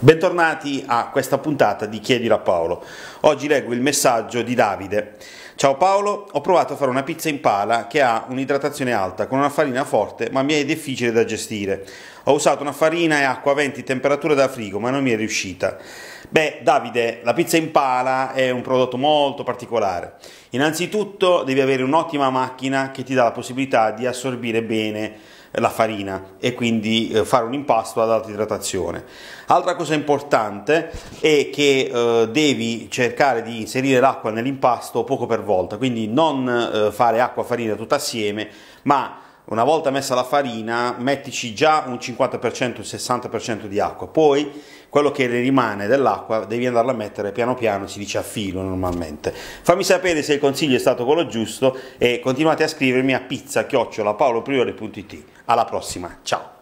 Bentornati a questa puntata di Chiedilo a Paolo. Oggi leggo il messaggio di Davide. Ciao Paolo, ho provato a fare una pizza in pala che ha un'idratazione alta con una farina forte ma mi è difficile da gestire. Ho usato una farina e acqua a 20 temperature da frigo ma non mi è riuscita. Beh Davide, la pizza in pala è un prodotto molto particolare. Innanzitutto devi avere un'ottima macchina che ti dà la possibilità di assorbire bene la farina e quindi eh, fare un impasto ad alta idratazione. Altra cosa importante è che eh, devi cercare di inserire l'acqua nell'impasto poco per volta, quindi non eh, fare acqua farina tutta assieme, ma una volta messa la farina mettici già un 50%, un 60% di acqua, poi quello che ne rimane dell'acqua devi andarla a mettere piano piano, si dice a filo normalmente. Fammi sapere se il consiglio è stato quello giusto e continuate a scrivermi a pizza Alla prossima, ciao!